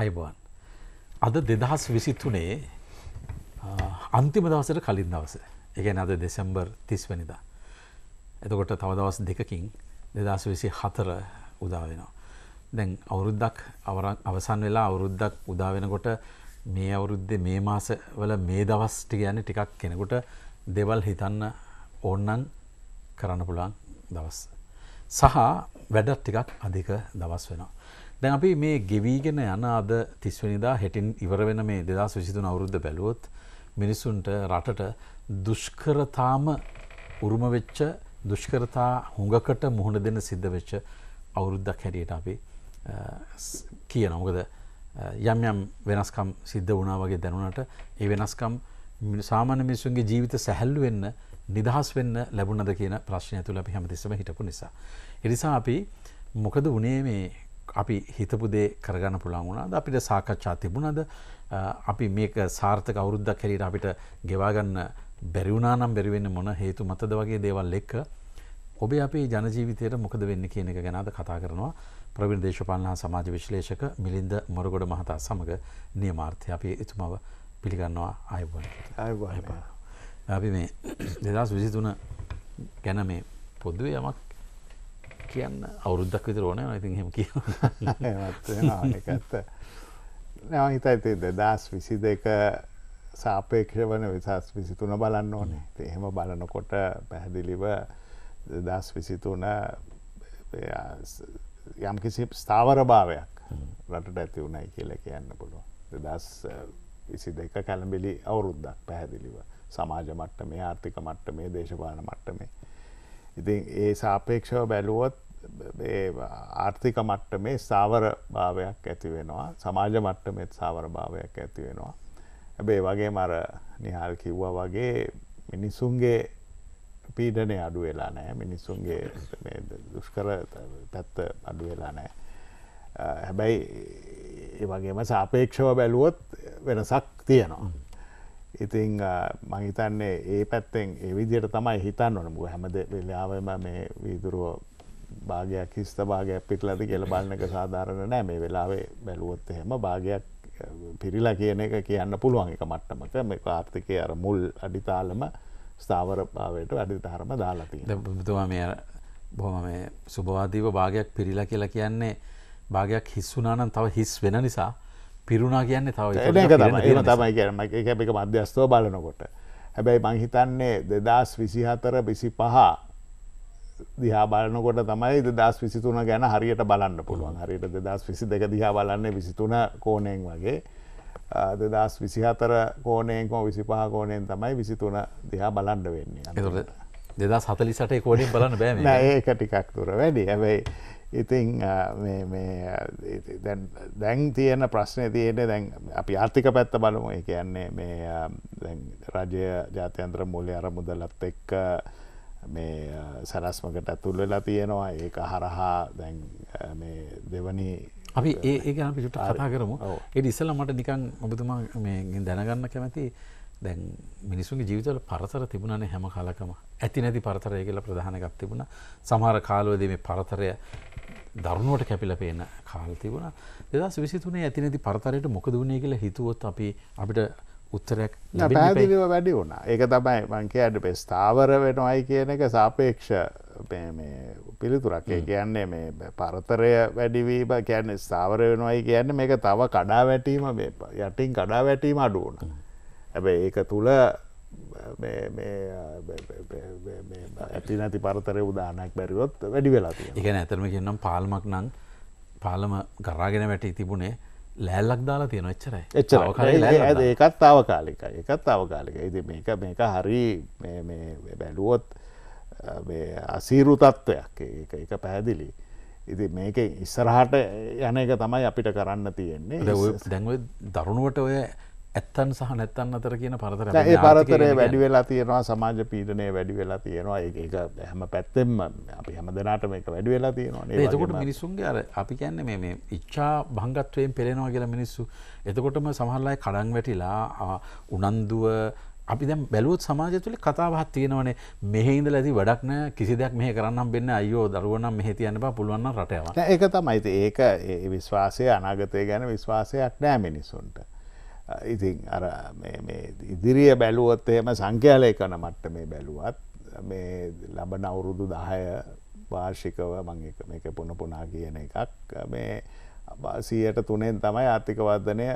අයිබවන් අද දෙදහස් විසිත්තුනේ අන්තිම දවසට කලින් දවස එකන අද දෙසැම්බර් තිස්වනිදා එතකොට තවදවස් දෙකකින් දෙදස් විසි හතර උදාවෙනවා දැන් අවුරුද්දක් අවසන් වෙලා අවුරුද්දක් උදාවෙනකොට මේ අවුරුද්දේ මේ මාස වල මේ දවස්ටි ගැන ටිකක් කෙනෙකුට දෙවල් හිතන්න ඕන්නන් කරන්න පුළන් දවස් සහ වැඩත් ටිකක් අධික දවස් වෙනවා දැන් අපි මේ ගෙවීගෙන යන අද තිස්වනිදා හෙටින් ඉවර වෙන මේ දෙදා විසිතුන අවුරුද්ධ බැලුවොත් මිනිස්සුන්ට රටට දුෂ්කරතාම උරුමවෙච්ච දුෂ්කරතා හුඟකට මුහුණ දෙන්න සිද්ධ වෙච්ච අවුරුද්දක් හැටියට අපි කියන මොකද යම් යම් වෙනස්කම් සිද්ධ වුණා වගේ දැනුණට ඒ වෙනස්කම් සාමාන්‍ය මිනිසුන්ගේ ජීවිත සැහැල්ලු වෙන්න නිදහස් වෙන්න ලැබුණද කියන ප්‍රශ්නය තුළ අපි හැමතිස්සම හිටපු නිසා. එනිසා අපි මොකද වනේ මේ අපි හිතපුදේ කරගන්න පුළන් වුණාද අපිට සාකච්ඡා තිබුණද අපි මේක සාර්ථක අවුරුද්දක් හැරිට අපිට ගෙවාගන්න බැරිවුණනම් බැරිවෙන්න මොන හේතු මතද වගේ දේවල් එක්ක ඔබේ අපේ ජනජීවිතයට මොකද වෙන්න කියන එක ගැනද කතා කරනවා ප්‍රවිණ දේශපාලන හා සමාජ විශ්ලේෂක මිලින්ද මොරගොඩ මහතා සමඟ නියමාර්ථය අපි එතුමව පිළිගන්නවා අයබෝන අයබ අපි මේ දෙදස් විසිතුන ගැන මේ පොද්දුවේ යමක් කියන්න අවුරුද්දක් විතර ඕන ඉතින් හෙම කිය ඇත්ත නව හිතයි ඇති දෙදස් විසි දෙක සාපේක්ෂ වන විසස් විසිතුන බලන්න ඕනේ එහෙම බලනකොට පැහැදිලිව දස් විසිතුන යම් කිසි ස්ථාවර භාවයක් රටට ඇති වුණයි කියලා කියන්න පුළුව දස් විසි දෙක කැළඹිලි අවුරුද්දක් පැහැදිලිව සමාජ මට්ට මේ ආර්ථික මට්ට මේ දේශපාන මට්ට මේ ඉතින් ඒ සාපේක්ෂව බැලුවොත් ආර්ථික මට්ටමේ සාවර භාවයක් ඇතිවෙනවා සමාජ මට්ටමෙත් සාවර භාවයක් ඇතිවෙනවා ඇබේ වගේ මර නිහල් කිව්වා වගේ මිනිසුන්ගේ පීඩනය අඩු වෙලා නෑ මිනිස්සුන්ගේ දුෂ්කර පැත්ත අඩු වෙලා නෑ හැබැයි ඒ වගේම සාපේක්ෂව බැලුවොත් වෙනසක් තියෙනවා ඉතිං මහිතන්නේ ඒ පැත්තෙන් ඒ විදියට තමයි හිතන්න ඕනමුව හැමද වෙලාවම මේ වීදුරුවෝ භාගයක් හිස්ත භාගයක් පිටලද කියල බලන්නක සාධාරණ නෑ මේ වෙලාවේ බැලුවොත් එහෙම භාගයක් පිරිලා කියන එක කියන්න පුළුවන් එක මට්ටමක මේ ආර්ථිකය අර මුල් අඩිතාලම ස්ථාවරභාවයට අඩිතාරම දාලාතිය තුමා මේ බොහම මේ සුභවාදීව භාගයක් පිරිලා කියලා කියන්නේ භාගයක් හිස් වුනානම් තව හිස් වෙන නිසා පිරුණා කියන්නේ තව තමයි කියම එක මධ්‍යස්තව බලනකොට හැබැයි මංහිතන්නේ දෙදස් විසිහතර විසි පහා දිහා බලනකොට තමයි දස් විසිතුන ගැන හරියට බලන්න පුළුවන් හරියට දෙදස් විසි දෙක දිහා බලන්නේ විසිතුන කෝනයෙන් වගේ දෙදස් විසිහතර කෝනයෙන්කෝ විසිපහ කෝනයෙන් තමයි විසිතුන දිහා බලන්ඩ වෙන්නේ දෙදස් හතලි සටේ කෝඩින් බලන්න බෑ ඒක ටිකක් තුර වැඩි ඇැබයි ඉතිං දැන් තියෙන ප්‍රශ්නය තියෙන දැන් අපි ආර්ථික පැත්ත බලමු කියන්නේ මේ රජය ජාත්‍යන්ත්‍ර මුල්ලි අරමුදලත් එක්ක මේ සැලස්මකට ඇතුල් වෙලා තියෙනවා ඒක හරහා දැන් දෙවනි අපි ඒ ගැන පිට කතා කරමු ඒ ඉස්සල මට නිකන් ඔබතුමා දැනගන්න කැමති දැන් මිනිසුන්ගේ ජීවිතවල පරතර තිබුණනේ හැම කාලකම ඇති නැති පරතරය කියලා ප්‍රධාන එකක් තිබුණා සමහර කාලවලදී මේ පරතරය දරුණුවට කැපිලා පේන කාල තිබුණා 2023 ඇති නැති පරතරයට මොකද වුනේ කියලා හිතුවොත් අපි අපිට උත්තරයක් පැදිලිව වැඩි වුණා ඒක තමයි මංකයට පෙ ස්ථාවර වෙනවායි කියන එක සාපේක්ෂ පිළිතුරක් කියන්නේ මේ පරතරය වැඩිවීම කියන්න ස්ථාවර වෙනවායි කියන්න මේක තව කඩා වැටීම යටින් කඩා වැටීම අඩුවන ඇබ ඒක තුළ ඇති නැති පරතර උදානක් බැරිවොත් වැඩි වෙලා ඉගෙන ඇතරම කියනම් පාල්මක් නං පාලම කරාගෙන වැටි තිබුණේ ලෑල්ලක් දාලා තියෙන එච්චරයි එච්චර ඒකත් තාවකාලික එකත් තාවකාලික ඉති මේක මේක හරි බැලුවොත් අසීරු තත්ත්වයක් එක පැහැදිලි ඉති මේක ඉස්සරහට යන එක තමයි අපිට කරන්න තියෙන්නේ දැන්ව දරුණුවට ඔය ඇත්තන් සහ නැත්තන් අතර කියන පරතර ඒ පරතරය වැඩි වෙලා තියෙනවා සමාජ පීටනය වැඩි වෙලා තියෙනවා ඒ හැම පැත්තෙම අපි හැම දෙනාට මේක වැඩි වෙලා තියෙනවා එතකොට මිනිසුන්ගේ අර අපි කියන්න මේ ඉච්චා භංගත්වයෙන් පෙළෙනවා කියලා මිනිස්සු එතකොටම සමහරලාය කඩන් වැටිලා උනන්දුව අපි දැම් බැලුවත් සමාජ තුළි කතාවත් තියෙනවනේ මෙහෙහිද ඇති වැඩක්න කිසි දෙයක් මෙහ කරන්නම් බෙන්න්න අයෝ දරුවනම් මෙහ තියන්න පුළුවන් රටයව ඒක තමයිති ඒක විශ්වාසය අනාගතය ගැන විශ්වාසයක් නෑ මිනිසුන්ට ඉතින් අර ඉදිරිය බැලුවොත් එහෙම සංඛ්‍යාලය කන මට්ට මේ බැලුවත් මේ ලබන අවුරුදු දහය වාර්ෂිකව මං එක මේක පුනපුනා කියන එකක් මේ සීයට තුනෙන් තමයි ආර්ථික වර්ධනය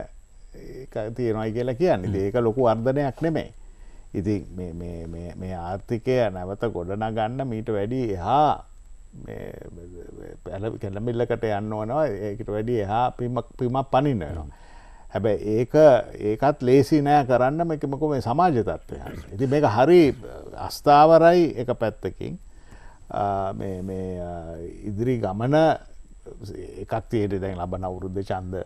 තියෙනයි කියලා කියන්නේ ඒක ලොකු වර්ධනයක් නෙමේ ඉති මේ ආර්ථිකය නැවත ගොඩන ගන්න මීට වැඩි එහා පැල කැලමිල්ලකට යන්න ඕනවා ඒකට වැඩි එහා පිමක් පිමක් පනින්නනවා. හැබැ ඒක ඒකත් ලේසි නෑ කරන්න එකමක මේ සමාජ තත්වය ඉති මේක හරි අස්ථාවරයි එක පැත්තකින් ඉදිරි ගමන එකක්තියට දැන් ලබන අවුරුද්ධ චන්ද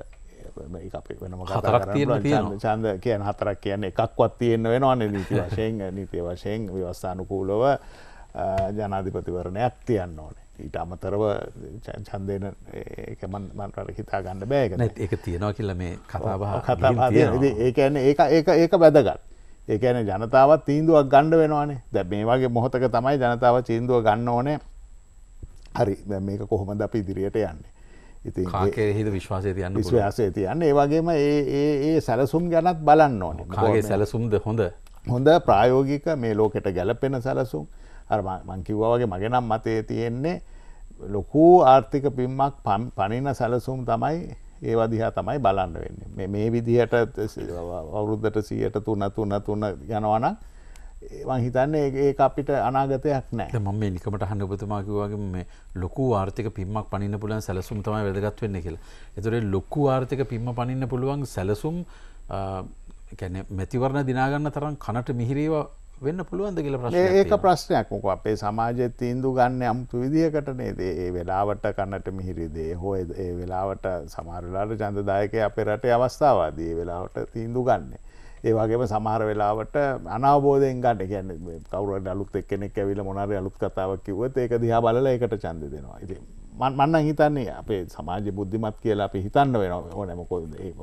වෙනම චන්ද කියන හතරක් කියන්න එකක්වත් තියෙන්න්න වෙනවා නීති වශයෙන් නීතිය වශයෙන් ව්‍යවස්ථානුකූලව ජනාධිපතිවරණයක් තියන්න ඕන ඊට අමතරව චන්දයන එකමන් මන්ට හිතා ගන්න බෑග ඒක තියෙනවා කියල මේ කතාබහ කතා ඒකන ඒ ඒ ඒක වැදගත් ඒකන ජනතාවත් තීන්දුවක් ගණ්ඩ වෙනවානේ දැ මේ වගේ මොහොතක තමයි ජනතාව චීන්දුව ගන්න ඕනේ හරි මේක කොහොමද අපි ඉදිරියට යන්නේ ඉති හිද විශ්වාසය තියන්න විශ්වාසය තියන්න ඒවගේම ඒ සැලසුම් ගැනත් බලන්න ඕනේ සැලසුම්ද හොඳ හොඳ ප්‍රායෝගික මේ ලෝකෙට ගැලපෙන සැලසුම් අර මංකිව්වා වගේ මගෙනම් මතේ තියෙන්නේ ලොකු ආර්ථික පිම්මක් පනින සැලසුම් තමයි ඒ වදිහා තමයි බලන්න වෙන්නේ මේ විදිහට අවුරුද්ධට සියයට තුන්න තුන්න තුන්න යනවන වන් හිතන්නේ ඒ අපිට අනාගතයක් නෑ ම මේ නිකමට හන්න උපතුමාකිවගේ මේ ලොකු ආර්ථික පිම්මක් පනින්න පුළුවන් සැලසුම් තමයි වැදගත් වෙන්න කියලා එතුරේ ලොක්කු ආර්ථික පිම්ම පනින්න පුළුවන් සැලසුම් කැන මැතිවරණ දිනාගන්න තරම් කනට මිහිරේවා වෙන්න පුළුවන්ද කියල ප්‍රශ් ඒක ප්‍රශ්නයක් මොක අපේ සමාජය තීන්දු ගන්න අම්තු විදිහකට නේද ඒ වෙලාවට කන්නට මිහිරිදේ හෝ ඒ වෙලාවට සමාරලාට ජන්දදායක අපේ රටේ අවස්ථාවදී වෙලාවට තීන්දු ගන්නේ. ඒ වගේම සමහර වෙලාවට අනබෝධයෙන් ගන්න ගැන්න කවර අලුත් එක් කෙනෙක් ඇවිල මොනර අලුත් කතාවක් කිවත් ඒක දිහා බලල එකට චන්ද දෙෙනවා ඉතින් මන්න හිතන්නේ අපේ සමාජ බුද්ධිමත් කියලා අපි හිතන්න වෙන ඕනමකො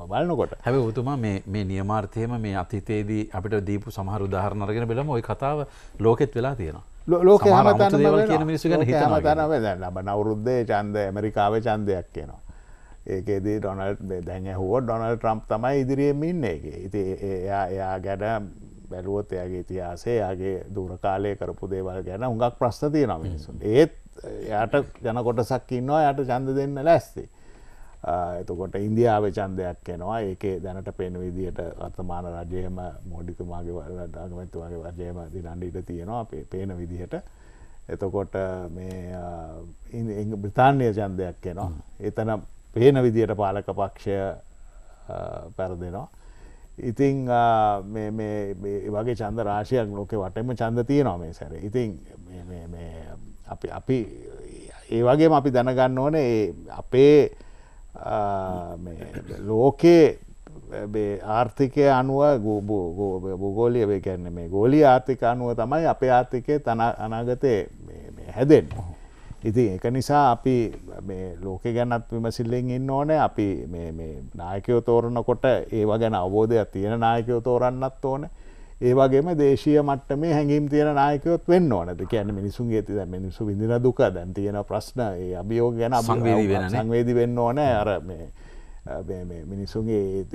බලනකොට හැබ උතුමා මේ නියමාර්ථයම මේ අතිතේදී අපිට දීපු සමහර උදාහරණරගෙන බලම ඔය කතාව ලෝකෙත් වෙලා තියෙනවා ලෝක ලබ නවරුද්දේ චන්ද ඇමරිකාව චන්දයක් කියනවා ඒකේදී ඩොනල්් දැන් හුව ඩොනල් ට්‍රම්ප් තමයි ඉදිරියෙන් ඉන්න එක ඉති එයා එයා ගැඩ බැලුවොත් එයාගේ ඉතිහාසේ යාගේ දුරකාලය කරපු දේවල් ගැන උඟක් ප්‍රශ්තිය නමිනිසුන් ඒත් යට ජනකොටසක් ඉන්නවා යට චන්ද දෙන්න ලැස්සේ. එතකොට ඉන්දියාව චන්දයක් එනවා ඒකේ දැනට පෙන විදියට අර්තමාන රජයම මෝඩිතුමාගේ වලට අගමැතුවාගේ වර්ජයම දිනන්ඩිට තියෙනවා අපේ පේන විදිහට එතකොට මේ බ්‍රතාන්ය චන්දයක් එනවා. එතන පේන විදියට පාලක පක්ෂය පැරදෙනවා. ඉතිං වගේ චන්ද රාශයක් ලෝකෙ වටම චන්ද තියනවා මේ සැර ඉතිං අපි අපි ඒ වගේම අපි දැනගන්න ඕන අපේ ලෝකයේ ආර්ථිකය අනුව ගෝගෝලිය වේකැන්න මේ ගෝලි ආර්ථික අනුව තමයි අපේ ආර්ථිකය තන අනාගතය හැදෙන්. ඉති එක නිසා අපි ලෝක ගැනත් විමසිල්ලෙන් ඉන්න ඕන අපි නායකයෝ තෝරනකොට ඒවා ගැන අවබෝධයක් තියෙන නායකයෝ තෝරන්නත් ඕනේ ඒවගේම දේශීය මට්ටමේ හැඟීම් තියෙන නායකයොත් වෙන්න ඕනට කියැන මිනිසුන්ගේ ති මිනිසු විඳින දුක දැන් තියෙන ප්‍රශ්න ඒ අභියෝ ගැන සංවේදි වෙන්න ඕන අර මිනිසුන්ගේ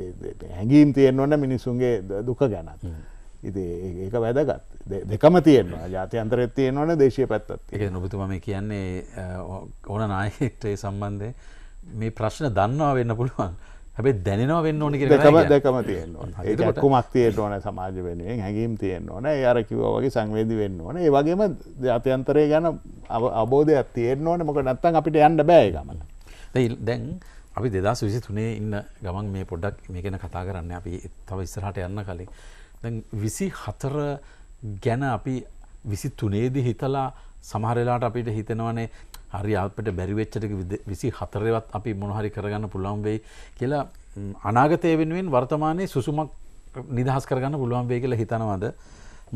හැඟීම් තියෙන් ඕන මිනිසුන්ගේ දුක ගැනත්. ඒක වැදගත් දෙකම තියෙනවා ජාතියන්තරත් තියෙනවන දේශය පැත්තත් එක නොබතුම මේ කියන්නේ ඕන නායෙක්ටේ සම්බන්ධය මේ ප්‍රශ්න දන්නවා වෙන්න පුළුවන් හැබේ දැනවා වෙන්න ඕනි දකම දැකම තියෙන්නවා ඒ කුමක් තියට ඕන සමාජ වෙනුවෙන් හැඟීම් තියෙන්න්න ඕන අර කිව වගේ සංවේදී වෙන්න ඕන ඒ වගේම අත්‍යන්තරය ගැන අබෝධයක් තියෙන්න්න ඕන මොක නත්තන් අපිට යන්න බෑ ගමන දැන් අපි දෙදා විසි තුනේ ඉන්න ගමන් මේ පොඩ්ඩක් මේ ගැන කතා කරන්න අපි තව ඉස්සරහට යන්න කලින් දැන් විසි හතර ගැන අපි විසි තුනේදී හිතලා සමහරලාට අපිට හිතෙනවනේ හරි අපට බැරිවෙච්චටක විසි හතරවත් අපි මොනහරි කරගන්න පුළුවන් වෙයි කියලා අනාගතය වෙනුවෙන් වර්තමානයේ සුසුමක් නිදහස් කරගන්න පුළුවන් වේ කියලා හිතනවද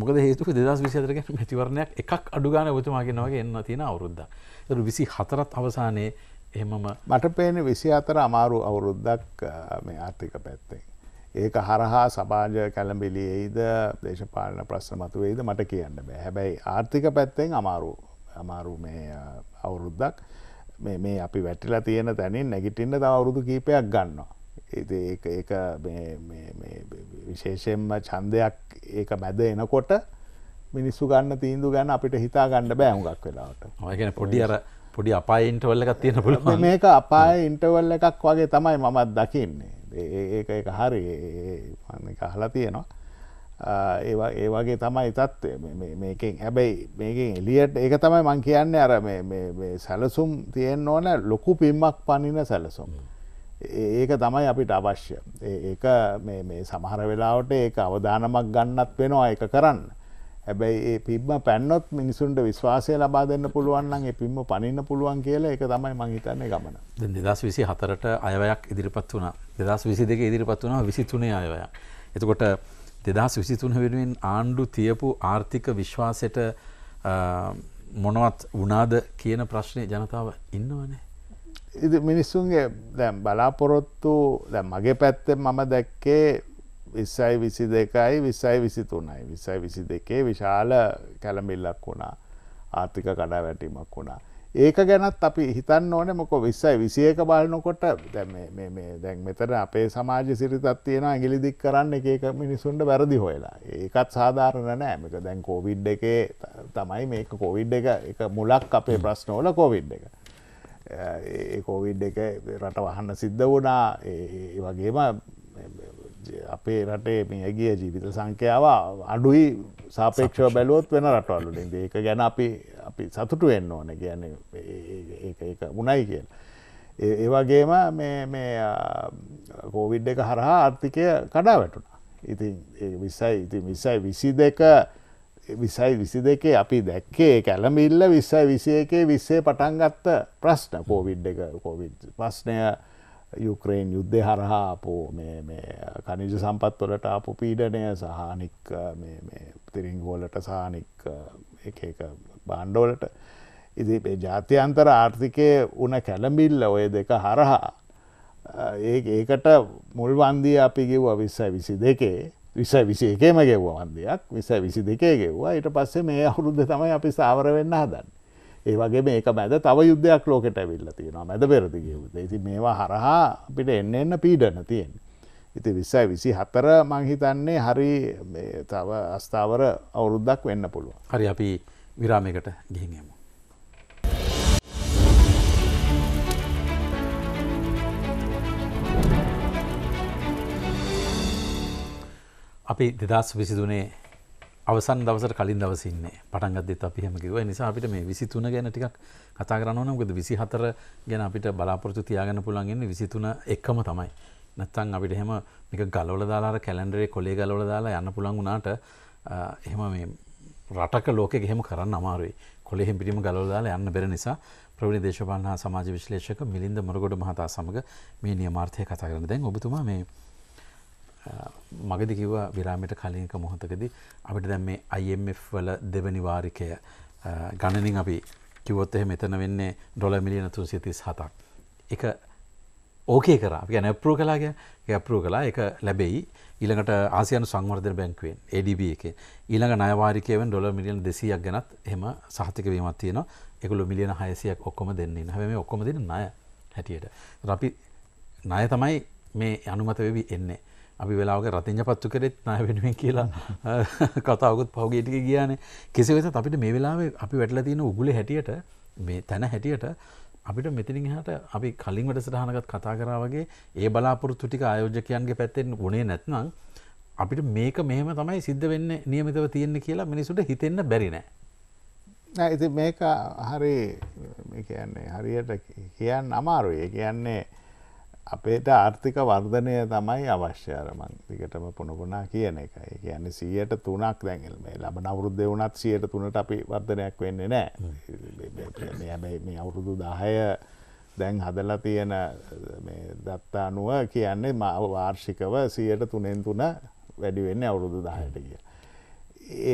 මොකද හේතු දෙදස් විසිතරක මැතිවරණයක් එකක් අඩුගාන ඔතුමාගෙනවගේ එන්න තියෙන අවුරුද්ධ. ර විසි හතරත් අවසානයේ එහෙමම මට පේන විසි අතර අමාරු අවුරුද්දක් මේ ආර්ථික පැත්තේ. ඒක හරහා සමාජ කැළඹිලියෙයිද දේශපාලන ප්‍රශ්න මතුවේද මට කියන්න බෑ හැබැයි ආර්ථික පැත්තෙන් අමාරු අමාරු මේ අවුරුද්දක් මේ අපි වැටිලා තියෙන තැනින් නැගිටින්න තවරුදු කීපයක් ගන්නවා. ඒ විශේෂෙන්ම චන්දයක් ඒක මැද එනකොට මිනිස්සු ගන්න තීන්දු ගන්න අපිට හිතා ගන්න බෑ හුඟක් වෙලාවට ඔයගෙන පොඩි අර පොඩි අපා ඉන්ටවල්ල එකක් තියෙන පුළ මේක අපාය ඉන්ටවල්ල එකක් වගේ තමයි මමත් දකින්නේ ඒක එක හරි අහලා තියෙනවා ඒවා ඒ වගේ තමයි තත්ත්වය මේකෙන් හැබැයි මේකින් එලියට ඒක තමයි මං කියන්නේ අර සැලසුම් තියෙන් ඕන ලොකු පිම්මක් පනින සැලසුම් ඒක තමයි අපිට අවශ්‍ය ඒ සමහර වෙලාවට ඒ අවධානමක් ගන්නත් වෙනවා එක කරන්න හැබැයි ඒ පිබ්ම පැන්නොත් මිනිසුන්ට විශ්වාසය ලබා දෙන්න පුළුවන්න්න ඒ පිම්ම පනින්න පුළුවන් කියලා එක තමයි මහිතන්නේ ගමන දෙදස් විසි හතරට අයවයක් ඉදිරිපත් වුණ දෙදස් විසි දෙක ඉදිරිපත් වුණා විසිතුනේ අයවය. එතකොට දෙදස් විසිතුන වෙනුවෙන් ආණ්ඩු තියපු ආර්ථික විශ්වාසයට මොනවත් වනාද කියන ප්‍රශ්නය ජනතාව ඉන්නවනේ. ඉ මිනිස්සුන්ගේ දැම් බලාපොරොත්තු දැ මගේ පැත්තෙන් මම දැක්කේ විස්සයි විසි දෙකයි විස්සයි විසි තුනයි විස්සයි විසි දෙකේ විශාල කැළමිල්ලක් වුණා ආර්ථික කඩා වැටීමක් වුණා. ඒක ගැනත් අපි හිතන්න ඕන මොක විස්සයි විසියක බලනොකොට දැන් මෙතර අපේ සමාජ සිරිතත් තියෙන ඇගිලිදික් කරන්න එකක මිනිසුන්ට වැරදි හොයලා ඒකත් සාධාරණ නෑමක දැන් කෝවිඩ් එකේ තමයි මේක කෝවිඩ් එක එක මුලක් අපේ ප්‍රශ්නෝල කෝවිඩ් එක. කෝවිඩ් එක රට වහන්න සිද්ධ වුණා ඒ වගේම අපේ රටේ මේ ඇගේ ජීවිත සංඛ්‍යාව අඩුයි සාපේක්ෂව බැලුවොත් වෙන රටවල්ලින් ඒක ගැන අපි අපි සතුටු වෙන්න ඕන ගැන උනයි කියල. ඒවගේම මේ කෝවිඩ් එක හරහා ආර්ථිකය කඩා වැටුණා. ඉතින් විසයි ඉති විසයි විසි දෙක විසයි විසි දෙකේ අපි දැක්කේ කැලමිල්ල විස්සයි විසි එකේ විස්සේ පටන්ගත්ත ප්‍රශ්න කෝවිඩ් එක කෝවිඩ් ප්‍රශ්නය යුක්‍රේන් යුද්ධය හරහා අපෝ කනිජ සම්පත්වලට අපපු පීඩනය සහනික් තිරිංගෝලට සහනික් එක බාණ්ඩෝලට ඉති ජාතියන්තර ආර්ථිකය උන කැළඹිල්ල ඔය දෙක හරහා ඒ ඒකට මුල්වන්දී අපි කිව්ව විස්ස විසි දෙකේ විස විසි එකේම ගෙව්ව වන්දයක් විස විසි දෙකේ ගෙව්වා ඊට පස්සේ මේ අවුරුද්ධ තමයි අපි සාවර වෙන්න හදන්න ඒවගේ මේක මැද තව යුද්ධයක් ලෝකට ඇවිල්ල තියෙනවා මැද පෙරදිගේ යුද්ධ ඉති මේවා හරහා අපිට එන්න එන්න පීඩන තියෙන්. ඉති විස්සයි විසි හතර මංහිතන්නේ හරි තව අස්ථාවර අවුරුද්දක් වෙන්න පුළුව. හරි අපි විරාමයකට ගිහිෙමු. අපි දෙදස් විසිදුනේ අවසන් දවසට කලින් දවසින්නේ පටන්ගදත් අපිහමකිව නිසා අපිට මේ විසිතුන ගැන ටිකක් කතා කරන්න ගද විසි හතර ගැන අපිට බලාපොරතු තියාගන්න පුළන්ගන්නේ විසිතුන එක්කම තමයි. නැත්තන් අපිට හෙම එක ගලවල දාලාර කැලන්ඩරේ කොලේ ගලවල දාලා යන්න පුළන් වුණාට එහෙම මේ රටක ලෝක ගෙහෙම කරන්න අමාරුයි කොලෙහෙම පිටිම ගලවදාලා යන්න බෙර නිසා ප්‍රවනි දේශපාන සමාජ විශ්ලේෂක මිලින්ද මොරගොඩ මහතා සමඟ මේ නියමාර්ථය කතා කරන දැන් ඔබතුමා මේ මගදි කිව විරාමයට කලින්ක මොහොතකද අපිට දැම් මේ IMF වල දෙවැනි වාරිකය ගණනින් අපි කිවොත් එහ මෙතන වෙන්නේ ඩොල මිලියන තුන් සිතිස් හතක් එක ඕකේ කර ගැන අපරූ කලාගේ අපරූ කලා එක ලැබෙයි ඊළඟට ආසියන සංවර්ධන බැංකුවෙන් ADB එක ඊළඟ නයවාරිකයවෙන් ඩොල මිලියන් දෙසියක් ගැනත් එහම සහතික වීමත් තියෙන එකකුල මිලියන හයසියක් ඔක්කොම දෙන්නේ හැම ඔක්කොම දෙන නය හැටියට අපි ණය තමයි මේ අනුමත වෙවි එන්නේ අපි වෙලාවක රතිංජ පත්තු කරෙත් ණය වෙනුවෙන් කියලා කතාවකුත් පහුගිය ටික ගියානේ. කෙසේ වෙතත් අපිට මේ වෙලාවේ අපි වැටලා තියෙන උගුලේ හැටියට මේ තන හැටියට අපිට මෙතනින් එහාට අපි කලින් වැඩසටහනකත් කතා කරා වගේ ඒ බලාපොරොත්තු ටික ආයෝජකයන්ගේ පැත්තෙන් ගුණේ නැත්නම් අපිට මේක මෙහෙම තමයි සිද්ධ වෙන්නේ નિયમિતව තියෙන්නේ කියලා මිනිසුන්ට හිතෙන්න බැරි නෑ. නෑ ඉතින් මේක හරි මේ කියන්නේ හරියට කියන්න අමාරුයි. ඒ කියන්නේ අපේට ආර්ථික වර්ධනය තමයි අවශ්‍යාරමන් දිගටම පුොණපුනා කියන එකයි කියන්නේ සියයට තුනක් දැඟල් මේ ලබන අවුරුද්ධ වුණත් සියයට තුනට අපි වර්ධනයක් වෙන්නේ නෑ හැබැයි මේ අවුරුදු දාහය දැන් හදලා තියෙන දත්තා අනුව කියන්නේ මාව වාර්ෂිකව සියයට තුනෙන් තුන වැඩිවෙන්න අවුරුදු දාහයට කිය.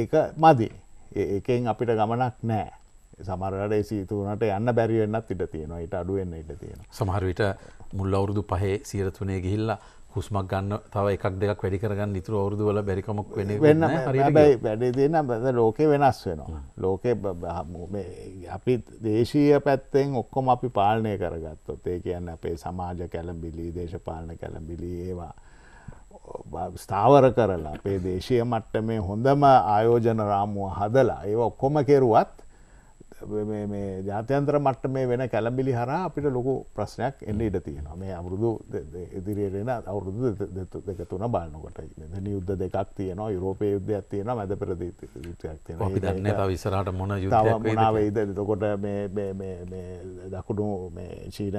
ඒක මදි ඒකෙන් අපිට ගමනක් නෑ සමරට සිතුනට යන්න බැරිවෙන්නත් ඉට තියෙනවා ට අඩුවෙන්න්න ඉට තියෙන සමහරවිට මුල් අවුරුදු පහේ සීරතුනය ගිහිල්ලා හුස්මක් ගන්න තව එකක් දෙක් වැඩි කරගන්න නිතුර අවුරුදු වල බැරිකමක් වෙන වෙන්න හැබයි වැඩි දෙන්න බද ලෝකේ වෙනස් වෙනවා ලෝක අපි දේශීය පැත්තෙන් ඔක්කොම අපි පාලනය කරගත්තොත් ඒ කියන්න අපේ සමාජ කැලම්බිලි දේශපාලන කැලම්බිලි ඒවා ස්ථාවර කරලා අපේ දේශය මට්ට මේ හොඳම ආයෝජන රාමුව හදලා ඒ ඔක්කොම කෙරුවත් ජාත්‍යන්තර මට්ට මේ වෙන කැළඹිලි හර අපිට ලොකු ප්‍රශ්නයක් එන්න ඉඩ තියෙනවා මේ අවුරුදු ඉදිරියටෙන අවුරුදු දෙක තුන බලනකොට ද යුද්ධ දෙකක් තියනවා යුරෝපය යුද්ධයක් තියෙන මැද පෙරදීක් දන්න විසරට මොන යුනාවේද තකොට දකුණු චීන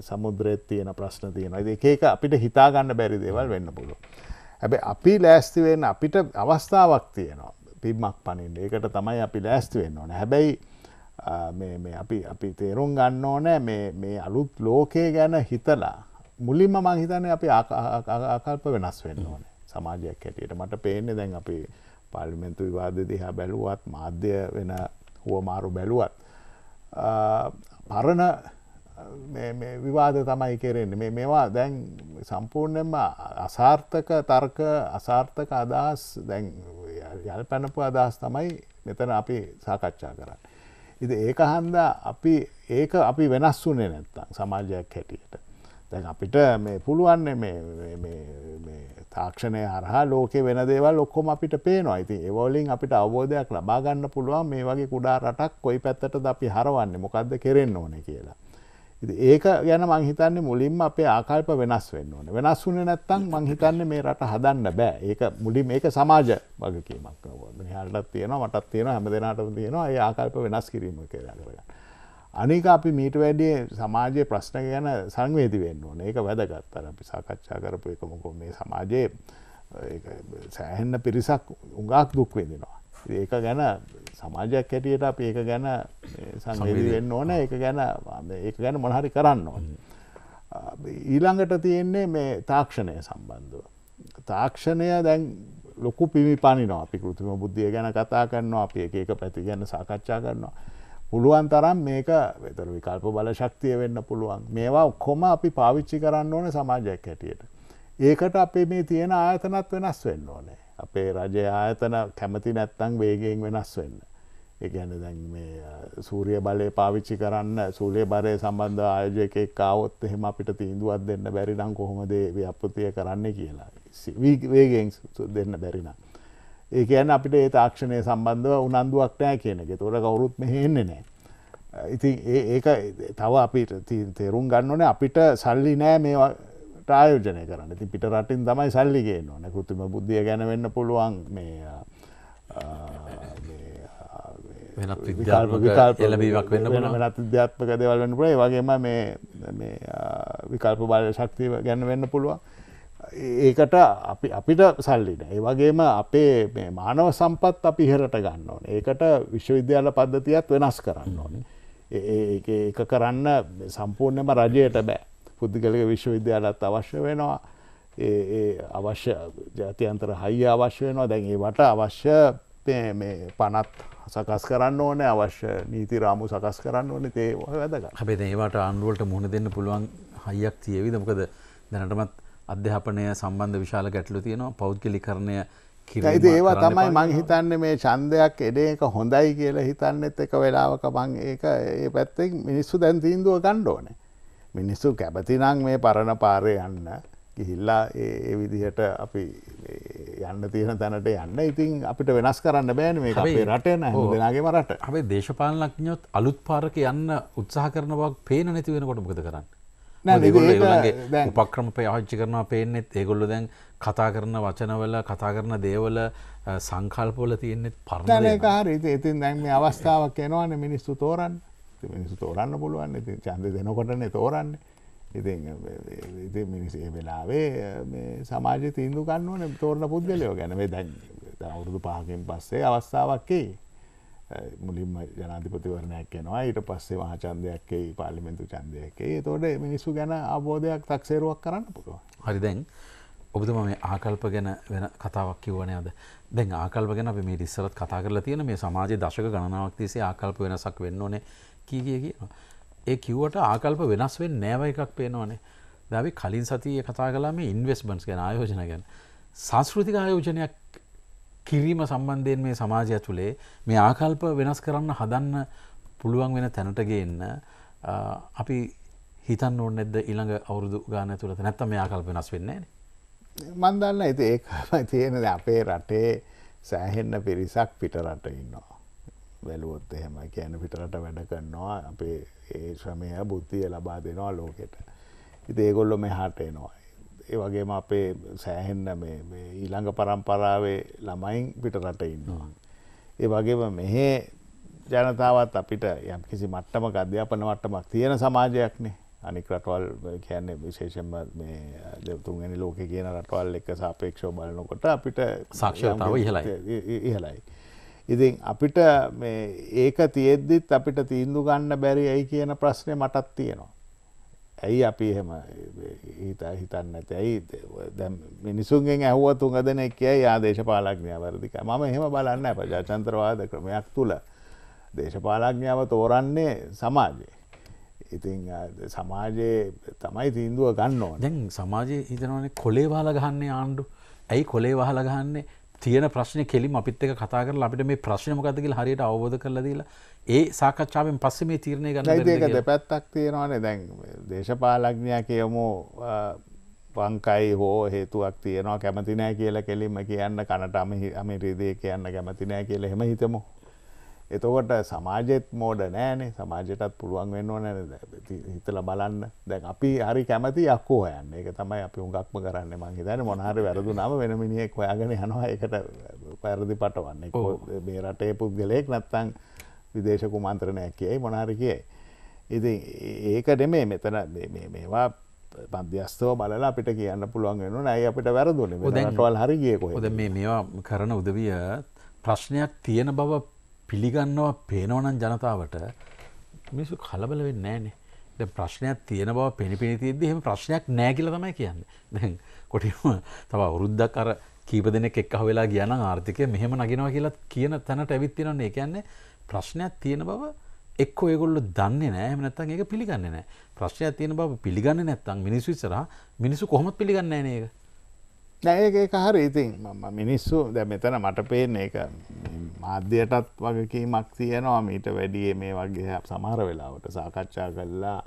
සමුද්‍රයත් තියෙන ප්‍රශ්න තියෙන ඒක අපිට හිතාගන්න බැරි දේවල් වෙන්න පුළුව හැබ අපි ලෑස්තිවෙන් අපිට අවස්ථාවක් තියනවා පිම්මක් පනින්න ඒකට තමයි අපි ලෑස්තිවෙන්න ඕන හැබැයි අපි අපි තේරුම් ගන්න ඕනෑ මේ අලුත් ලෝකයේ ගැන හිතලා මුලින්ම මං හිතන්නේ අපි ආකල්ප වෙනස් වෙන්න ඕන සමාජයක් හැටියට මට පේන්නේ දැන් අපි පාලිමෙන්තු විවාද දිහා බැලුවත් මාධ්‍ය වෙන හුවමාරු බැලුවත් පරණ විවාද තමයි කෙරෙන්නේ මේවා දැන් සම්පූර්ණයෙන්ම අසාර්ථක තර්ක අසාර්ථක අදහස් දැන් යල් පැනපු අදහස් තමයි මෙතන අපි සාකච්ඡා කරන්න. ඉති ඒක හන්දා අපි ඒක අපි වෙනස් වුනේ නැත්තං සමාජයක් හැටියට දැන් අපිට මේ පුළුවන් තාක්ෂණය හරහා ලෝකෙ වෙන දේවල් ඔක්කොම අපිට පේනවා ඇති ඒවෝලින් අපිට අවබෝධයක් ලබාගන්න පුළුවන් මේ වගේ කුඩා රටක් කොයි පැත්තට ද අපි හරවන්නේ මොකක්ද කෙරෙන්න ඕන කියලා ඒක ගැන මංහිතන්නේ මුලින්ම අපේ ආකල්ප වෙනස් වෙන්න ඕන වෙනස් වුනේ නැත්තම් මංහිතන්නේ මේ රට හදන්න බෑ ඒක මුලින් ඒක සමාජ වගකීමක් හටත් තියෙන මටත් තියෙන හැම දෙනාටම තියෙනවා ඒ ආකල්ප වෙනස් කිරීම කරගන්න අනික අපි මීට වැඩිය සමාජයේ ප්‍රශ්න ගැන සංවේදී වෙන්න ඕන ඒක වැදගත් අර අපි සාකච්ඡා කරපු එක මොකෝ මේ සමාජයේ සෑහෙන්න පිරිසක් උඟාක් දුක් විඳිනවා ඒක ගැන සමාජයක් ඇටියට අප ඒක ගැන සංවේදී වෙන්න ඕන එක ගැන එක ගැන මොනහරි කරන්න ඕන. ඊළඟට තියෙන්නේ මේ තාක්ෂණය සම්බන්ධව. තාක්ෂණය දැන් ලොකු පිමිපනිනවා අපි කෘතිම බුද්ධිය ගැන කතා කරනවා අපි එක එක පැති ගැන සාකච්ඡා කරනවා. පුළුවන් තරම් මේක වෙතර විකල්ප බල ශක්තිය වෙන්න පුළුවන් මේවා කොම අපි පාවිච්චි කරන්න ඕන සමාජයක් හැටියට. ඒකට අපේ මේ තියෙන ආයතනත් වෙනස් වෙන්න ඕනේ. අපේ රජය ආයතන කැමති නැත්තං වේගෙන් වෙනස් වෙන්න. එකන දැන් මේ සූරිය බලය පාවිච්චි කරන්න සූලිය බරය සම්බන්ධ ආයෝජයක කාවොත් එහෙම අපිට තීන්දුවත් දෙන්න බැරිනම් කොහොමදේ ව්‍යපෘතිය කරන්න කියලා වේගෙන් දෙන්න බැරිනම්. ඒකයන් අපිට ඒ තාක්ෂණය සම්බන්ධව උනන්දුවක් නෑ කියන එක තොර කවුරුත් මෙහෙන්නේ නෑ. ඉතින් ඒක තව අපිට තේරුම් ගන්නන අපිට සල්ලි නෑ මේ ටායෝජනය කරන්න ති පිට රටින් තමයි සල්ලිගේ නොන කෘතිම බුද්ධිය ගැනවෙන්න පුළුවන් මේ වෙනත් විකල්ප එලබීමක් වෙන්න වෙන වෙනත් අධ්‍යාත්මක දේවල් වන්න පුළේ වගේම මේ විකල්ප බල ශක්තිය ගැන්න වෙන්න පුළුවන් ඒකට අපි අපිට සල්ලිට ඒ වගේම අපේ මානව සම්පත් අපි ඉහරට ගන්න ඕන ඒකට විශ්වවිද්‍යාල පද්ධතියත් වෙනස් කරන්න ඕනේ ඒ එක කරන්න සම්පූර්ණයම රජයට බෑ පුද්ගලික විශ්වවිද්‍යාලත් අවශ්‍ය වෙනවා අවශ්‍ය ජාතියන්තර හයිය අවශ්‍ය වෙනවා දැන් ඒවට අවශ්‍ය පනත් සකස් කරන්න ඕන අවශ්‍ය නීති රාමු සකස් කරන්න ඕන තේ වැදක හැබේ ඒවට ආණ්ඩුවලට මුහුණ දෙන්න පුළුවන් හයියක් තියවිද මොකද දැනටමත් අධ්‍යාපනය සම්බන්ධ විශාල ගැටලු තියෙනවා පෞද්ගලිකරණය ඇති ඒවා තමයි මං හිතන්න මේ චන්දයක් එඩේක හොඳයි කියලා හිතන්නෙත් එක වෙලාවක මං ඒක ඒ පැත්තෙක් මිනිස්සු දැන් තීන්දුව ගණ්ඩෝන. මිනිස්සු කැපතිනං මේ පරණ පාරය යන්න ගිහිල්ලා ඒ විදිහට අපි යන්න තියෙන තැනට යන්න ඉතින් අපිට වෙනස් කරන්න බෑන මේ අපේ රට දෙනාගේ මරට අපේ දේශපාලනඥොත් අලුත් පාරක යන්න උත්සාහ කරනවක් පේන නැති වෙනකොට මොකද කරන්න උපක්‍රමපය ආච්චි කරනවා පේනෙත් ඒගොල්ලු දැන් කතා කරන වචනවල කතා කරන දේවල සංකල්පොල තියෙන්නෙත් පරණකාර ඉතින් දැන් මේ අවස්ථාවක් එනවාන මිනිස්සු තෝරන්න මිනිස්සු තෝරන්න පුළුවන් ඉති චන්ද දෙනකොටනේ තෝරන්නේ ඉතින් ඉති මිනිසේ වෙලාවේ සමාජ තීන්දු කන්නුවන තෝරණ පුද්ගලයෝ ගැන මේ දැන් අවුරුදු පහකින් පස්සේ අවස්ථාවක්කේ මුලින්ම ජනාධිපතිවරණයක් එනවා ඊට පස්සේ මහචන්දයක්කේ පාලිමෙන්තු චන්දයකේ තෝට මිනිස්සු ගැන අබෝධයක් තක්සේරුවක් කරන්න පුරුව හරි දැන් ඔබතුම මේ ආකල්ප ගැන වෙන කතාවක් කිවනයද දැන් ආකල්ප ගැන අප මේ ඉස්සරත් කතා කරලා තියෙන මේ සමාජ දශක ගණනාවක් තිසේ ආකල්ප වෙනසක් වෙන්න ඕනේ කීගිය කියවා. ඒ කිව්වට ආකල්ප වෙනස් වෙන් නෑව එකක් පේනවානේ දැවි කලින් සතිය කතා කලා මේ ඉන්වස්බන්ස් ගැන ආයෝජන ගැන සංස්කෘතික ආයෝජනයක් කිරීම සම්බන්ධයෙන් මේ සමාජය තුළේ මේ ආකල්ප වෙනස් කරන්න හදන්න පුළුවන් වෙන තැනටගේ එන්න අපි හිතන්න ඕන්න එද ඉළඟ අවුරුදු ගාන තුළට නැත්තම මේ ආකල්ප වෙනස් වෙන්නේ මන්දන්න ඇති ඒකම තියෙනද අපේ රටේ සෑහෙන්න පිරිසක් පිටරට ඉන්නවා. වැලුවොත් එහෙම කෑන පිටරට වැඩ කරනවා අපේ ඒ ශ්‍රමය බුද්ධිය ලබා දෙනවා ලෝකෙට ඉති ඒගොල්ලො මේ හට එනවා ඒ වගේම අපේ සෑහෙන්න ඊළඟ පරම්පරාවේ ළමයින් පිටරට ඉන්නවා. ඒ වගේම මෙහේ ජනතාවත් අපිට යම් කිසි මට්ටමක අධ්‍යාපන මට්ටමක් තියෙන සමාජයක්නේ අනික් රටවල් කියන්නේ විශේෂෙන් තුන්ගනි ලෝක කියන රටවල් එක සාපේක්ෂෝ බලනකොට අපිට සක්ෂතාව ඉහලයි ඉහලයි. ඉතින් අපිට ඒක තියෙද්දිත් අපිට තීන්දු ගන්න බැරි ඇයි කියන ප්‍රශ්නය මටත් තියෙනවා. ඇයි අපි එහෙම හිතා හිතන්න ඇති ඇයි දැ මිනිසුන්ගෙන් ඇහුව තුන් දෙනෙක් කියයි යා දේශපාලඥය වරදික මම එහෙම බලන්න ප්‍රජාචන්ත්‍රවාද ක්‍රමයක් තුළ දේශපාලඥාව තෝරන්නේ සමාජයේ. ඉතිං සමාජයේ තමයි තීන්දුව ගන්නවා දැන් සමාජයේ හිතනවනේ කොලේ වාල ගහන්නේ ආණ්ඩු ඇයි කොලේ වහල ගහන්නේ තියෙන ප්‍රශ්න කෙලින් අපිත් එක කතා කරලා අපිට මේ ප්‍රශ්නේ මොකද්ද කියලා හරියට අවබෝධ කරලා දීලා ඒ සාකච්ඡාවෙන් පස්සේ මේ තීරණය ගන්න බැරිද ඒක දෙපැත්තක් තියෙනවානේ දැන් දේශපාලඥයා කියමු වංකයි හෝ හේතුවක් තියෙනවා කැමති නැහැ කියලා කෙලින්ම කියන්න කනට අම අමිරිදේ කියන්න කැමති නැහැ කියලා එහෙම හිතමු එතකොට සමාජෙත් මෝඩ නෑනේ සමාජයටත් පුළුවන් වෙන්න ඕන හිතල බලන්න දැන් අපි හරි කැමති යක්කෝ යන්න එක තමයි අපි උගක්ම කරන්න මං හිතන මොනහරි වැරදු නම වෙන මිනිියෙක් ඔයාගෙන යනවා එකට පැරදි පටවන්නේ මේ රටේ පුද්ගලයෙක් නැත්තං විදේශ කුමන්ත්‍රණයක් කියයි මොනාරි කියයි. ඉති ඒක නෙමේ මෙතන මේවා පන්දිස්තව බලල අපිට කියන්න පුළුවන් වෙන අයි අපිට වැරදුන ටවල් හරිගේ කො මේ මේවා කරන උදවිය ප්‍රශ්නයක් තියෙන බව පිළිගන්නවා පේනවනන් ජනතාවට මිසු කලබල වෙන්න නෑනේ ද ප්‍රශ්නයක් තියෙන බව පෙනිපිනිතිද එහෙම ප්‍රශ්නයක් නෑකිල තමයි කියන්න දැන් කොටම තව අවුරුද්ධක් අර කීප දෙනෙ එක්කහ වෙලා කියන ආර්ථිකය මෙහෙම නගෙනවා කියලා කියන තැනට ඇවිත්තිනන්න ඒ කියන්නේ ප්‍රශ්නයක් තියෙන බව එක් ඔයගොල්ල දන්න නෑ මනත්තන් ඒක පිළිගන්න නෑ ප්‍රශ්නයක් තියෙන බව පිළිගන්න නැත්තන් මිනිස්සු සර මිනිසු කොහොම පිළිගන්න නඒක නෑඒ හරි ඉතින් මම මිනිස්සු දැ මෙතන මට පේන එක මාධ්‍යයටත් වගකීමක් තියනවා මීට වැඩිය මේ වගේ සමහර වෙලාවට සාකච්ඡා කල්ලා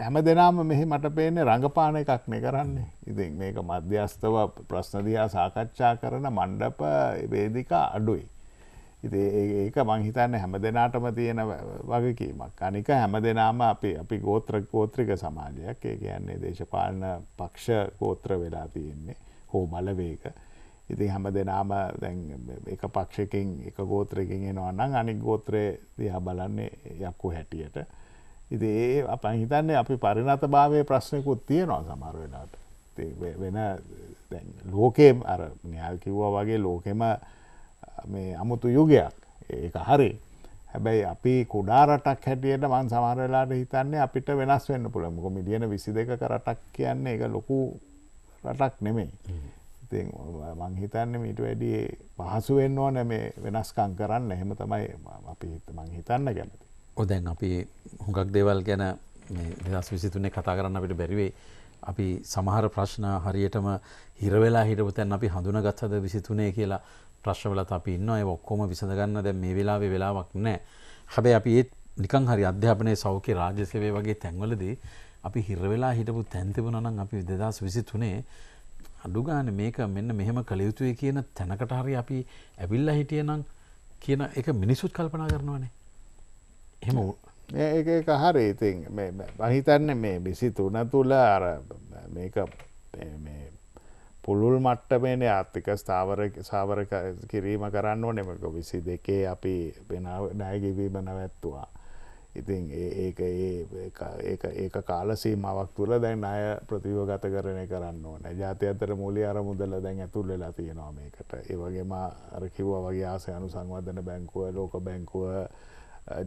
හැම දෙනාම මෙහි මට පේන්නේ රඟපාන එකක් නෙ කරන්නේ ඉතින් මේක මධ්‍යස්ථව ප්‍රශ්නදයා සාකච්ඡා කරන මණ්ඩප වේදිකා අඩුයි ඉති ඒක මං හිතන්න හැම දෙනාටම තියෙන වගකීමක් අනික හැම දෙනාම අපි අපි ගෝත්‍ර ගෝත්‍රික සමාජයක් ඒ කියන්නේ දේශපාලන පක්ෂ ගෝත්‍ර වෙලා තියෙන්නේ හෝ බලවේක ඉති හැම දෙනාම දැන් එක පක්ෂකින් එක ගෝත්‍රකින් එනවනම් අනි ගෝත්‍රය දිහා බලන්නේ යක්කු හැටියට ඉති ඒ අප හිතන්නේ අපි පරිණත භාවය ප්‍රශ්නයකුත් තියෙනවා සමර වෙලාට වෙන ලෝකෙම් අර න්‍යාල් කිව්වා වගේ ලෝකෙම මේ අමුතු යුගයක් ඒක හරි හැබැයි අපි කුඩා රටක් හැටියට මන් සමහරලාට හිතන්නේ අපිට වෙනස් වෙන්න පුළුවන් මොකද මිලියන 22ක රටක් කියන්නේ ඒක ලොකු රටක් නෙමෙයි. ඉතින් මං හිතන්නේ ඊට වැඩි පහසු වෙන්න ඕන මේ වෙනස්කම් කරන්න එහෙම තමයි අපි මං හිතන්න කැමති. ඔය දැන් අපි හුඟක් දේවල් ගැන මේ 2023 කතා කරන්න අපිට බැරිවේ. අපි සමහර ප්‍රශ්න හරියටම හිරවෙලා හිටපු තැන් අපි හඳුනගත්තද 23 කියලා ප්‍රශ්වලත් අපි ඉන්න ඔය ඔක්කොම විසඳගන්න දැන් මේ වෙලාවේ වෙලාවක් නැහැ. හැබැයි අපි ඒත් නිකන් හරි අධ්‍යාපනයේ සෞඛ්‍ය රාජ්‍ය සේවය වගේ තැන්වලදී අපි හිර වෙලා හිටපු තැන් තිබුණා නම් අපි 2023 අඩු ගානේ මේක මෙන්න මෙහෙම කළ යුතුයි කියන තැනකට හරි අපි ඇවිල්ලා හිටියනම් කියන එක මිනිසුත් කල්පනා කරනවනේ. එහෙම ඒක ඒක හරි ඉතින් මම හිතන්නේ මේ 23 තුල අර මේක මේ පුළුල් මට්ටමේන ආර්ථික ස්ථාවර සාවර කිරීම කරන්න නෙමක විසි දෙකේ අපි නෑගිවීම නැවැත්තුවා. ඉතින් ඒ කාලසී මවක් තුළ දැන් අය ප්‍රතිවගත කරණය කරන්න ඕන ජාති අතර මුලි අර මුදල දැන් ඇතුල් වෙලා තියෙනවා මේකට ඒවගේම අරකිව්ව වගේ ආසයනු සංවර්ධන බැංකුව ලෝක බැංකුව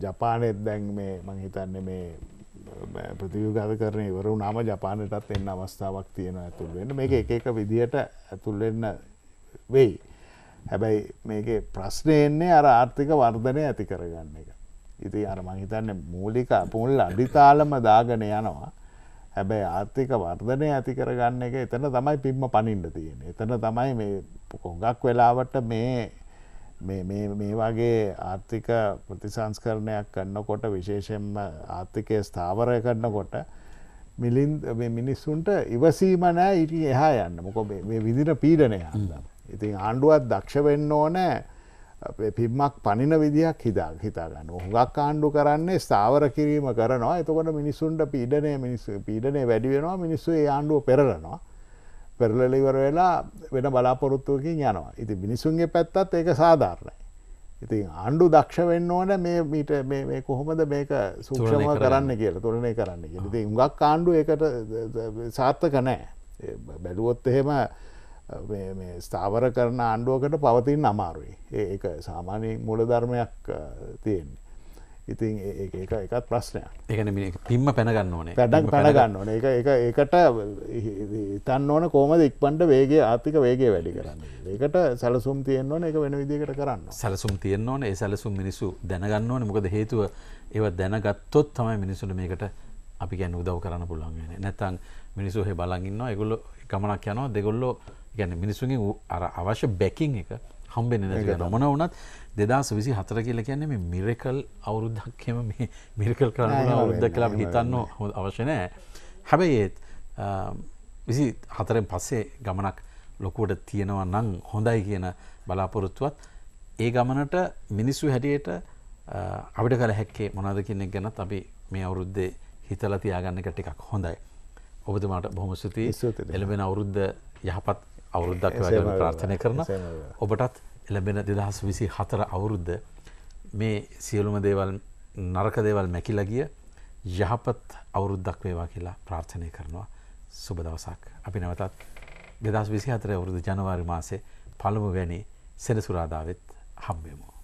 ජපානෙත් දැන් මේ මංහිතන්න මේ ප්‍රතිවිගත කරන ඉවර වුණාම ජපානයටත් එන්න අවස්ථාවක් තියෙන ඇතුළ වෙන්න මේක එක එක විදිහට ඇතුළවෙන්න වෙයි. හැබැයි මේක ප්‍රශ්නයන්නේ අර ආර්ථික වර්ධනය ඇති කරගන්න එක. ඉති අර මහිතන්න මූලික පුල් අඩිතාලම දාගන යනවා. හැබැයි ආර්ථික වර්ධනය ඇති කරගන්න එක එතන තමයි පිම්ම පනින්ට තියෙන. එතන තමයි මේ කොගක් වෙලාවට මේ මේ වගේ ආර්ථික ප්‍රතිසංස්කරණයක් කන්නකොට විශේෂෙන්ම ආර්ථිකය ස්ථාවරය කරන්නකොට මිලින් මිනිස්සුන්ට ඉවසීම නෑ ඉට එහා යන්න මොකො මේ විදිර පීඩනය හන්න. ඉතින් ආණ්ඩුවත් දක්ෂ වෙන්න ඕනෑ පිම්මක් පනින විදිහක් හිදා හිතාගන්න හුගක් ආණ්ඩු කරන්නේ ස්ථාවර කිරීම කරනවා එතකොට මිනිසුන්ට පීඩනය මිනිස් පීඩනය වැඩි වෙනවා මිනිස්සු ආණ්ඩුව පෙරනවා පෙරලල ඉවර වෙලා වෙන බලාපොරොත්තුවකින් යනවා ඉති මිනිසුන්ගේ පැත්තත් ඒක සාධාරණයි. ඉතින් ආණ්ඩු දක්ෂ වෙන්න ඕන මේ මීට මේ කොහොමද මේක සූක්ෂම කරන්න කියලා තුරණය කරන්න කිය ති උගක් ආණ්ඩු එකට සාර්ථක නෑ බැලුවොත් එහෙම ස්ථාවර කරන ආණ්ඩුවකට පවතින් අමාරුයි ඒ සාමානය මුලධර්මයක් තියෙන්නේ. ඉතින් ඒක එකත් ප්‍රශ්නයක් ඒකන පිම්ම පැනගන්න ඕනේ වැඩක් පැනගන්න ඕන එක එක එකට ඉතන්න ඕන කෝමද ඉක්පන්ට වේගේ ආර්ථික වේගේ වැඩි කරන්න ඒකට සැලසුම් තියෙන් ඕන එක වෙන විදිකට කරන්න සැලසුම් තියෙන් ඕන ඒ සැලසුම් මිනිසු දැනගන්න ඕන මොකද හේතුව ඒව දැනගත්තොත් තමයි මිනිසුට මේකට අපි ගැන උදව් කරන්න පුළුවන් නැත්තං මිනිසු හෙ බලගන්න එකගොල්ල ගමනක් යනවා දෙගොල්ලෝ ගැන මිනිසුගේ අර අවශ්‍ය බැකින් එක හම්බෙන නොමන වනත් දෙදස් විසි හතර කියල කියන්නේ මේ මිරකල් අවුරුද්ධක්යම මේ මිරිකල් කරන්න අවුද්ධ කලා හිතන්න හො අවශනෑ හැබැයි ඒත් විසි හතරෙන් පස්සේ ගමනක් ලොකුවට තියෙනවා නං හොඳයි කියන බලාපොරොත්තුවත් ඒ ගමනට මිනිස්සු හැටියට අපිට කල හැක්කේ මොනාද කියන්නෙක් ගැනත් අපි මේ අවුරුද්දේ හිතල තියාගන්න එකට එකක් හොඳයි ඔබතුමාට බොහොම ස්තුතියි එලබෙන අවුරුද්ධ යහපත් අවුරුද්ධක් ප්‍රාර්ථනය කරන ඔබටත් එලබෙන දෙදහස් විසි හතර අවුරුද්ධ මේ සියලුම දේවල් නරක දේවල් මැකිලගිය යහපත් අවුරුද්දක් වේවා කියලා ප්‍රාර්ථනය කරනවා සුබ දවසක් අපි නැවතත් දෙදස් විසි හතර අවුරුදු ජනවාරි මාසේ පළමු වැනි සෙනසුරාදාවත් හම්බෙමෝ.